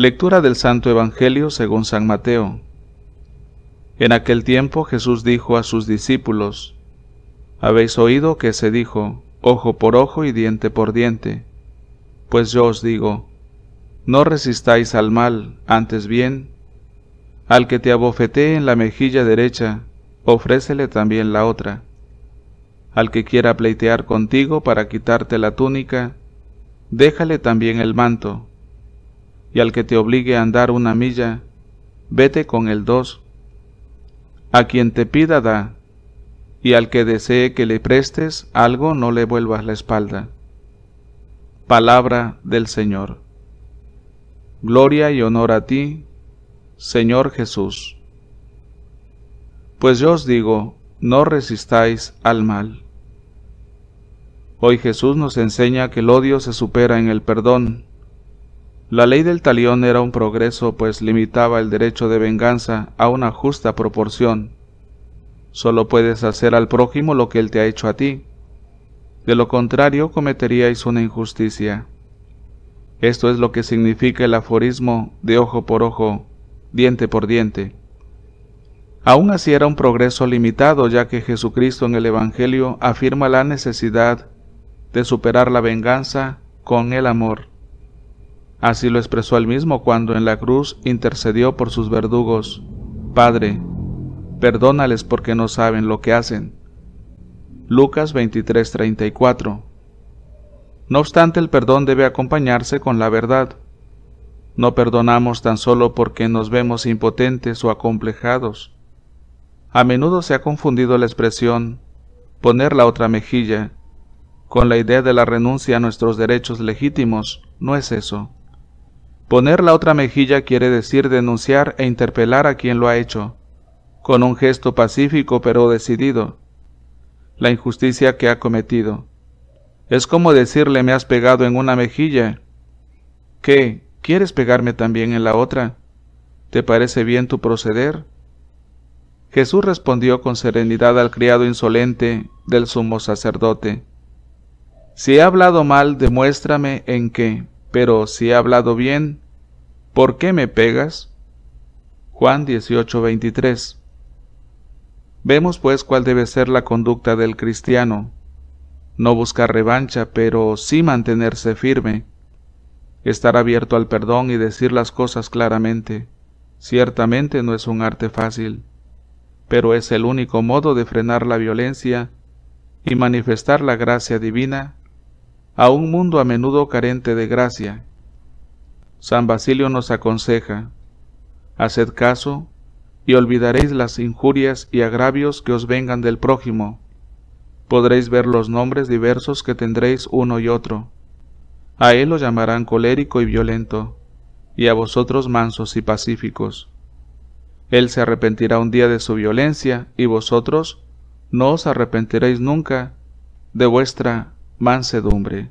Lectura del Santo Evangelio según San Mateo. En aquel tiempo Jesús dijo a sus discípulos, Habéis oído que se dijo, ojo por ojo y diente por diente. Pues yo os digo, no resistáis al mal, antes bien, al que te abofetee en la mejilla derecha, ofrécele también la otra. Al que quiera pleitear contigo para quitarte la túnica, déjale también el manto y al que te obligue a andar una milla, vete con el dos. A quien te pida da, y al que desee que le prestes algo no le vuelvas la espalda. Palabra del Señor. Gloria y honor a ti, Señor Jesús. Pues yo os digo, no resistáis al mal. Hoy Jesús nos enseña que el odio se supera en el perdón, la ley del talión era un progreso pues limitaba el derecho de venganza a una justa proporción. Solo puedes hacer al prójimo lo que él te ha hecho a ti. De lo contrario cometeríais una injusticia. Esto es lo que significa el aforismo de ojo por ojo, diente por diente. Aún así era un progreso limitado ya que Jesucristo en el Evangelio afirma la necesidad de superar la venganza con el amor. Así lo expresó él mismo cuando en la cruz intercedió por sus verdugos. Padre, perdónales porque no saben lo que hacen. Lucas 23:34 No obstante, el perdón debe acompañarse con la verdad. No perdonamos tan solo porque nos vemos impotentes o acomplejados. A menudo se ha confundido la expresión poner la otra mejilla con la idea de la renuncia a nuestros derechos legítimos. No es eso. Poner la otra mejilla quiere decir denunciar e interpelar a quien lo ha hecho, con un gesto pacífico pero decidido, la injusticia que ha cometido. Es como decirle me has pegado en una mejilla. ¿Qué? ¿Quieres pegarme también en la otra? ¿Te parece bien tu proceder? Jesús respondió con serenidad al criado insolente del sumo sacerdote. Si he hablado mal, demuéstrame en qué pero si he hablado bien, ¿por qué me pegas? Juan 18:23 Vemos pues cuál debe ser la conducta del cristiano. No buscar revancha, pero sí mantenerse firme. Estar abierto al perdón y decir las cosas claramente. Ciertamente no es un arte fácil, pero es el único modo de frenar la violencia y manifestar la gracia divina a un mundo a menudo carente de gracia. San Basilio nos aconseja, haced caso y olvidaréis las injurias y agravios que os vengan del prójimo. Podréis ver los nombres diversos que tendréis uno y otro. A él lo llamarán colérico y violento, y a vosotros mansos y pacíficos. Él se arrepentirá un día de su violencia, y vosotros no os arrepentiréis nunca de vuestra mansedumbre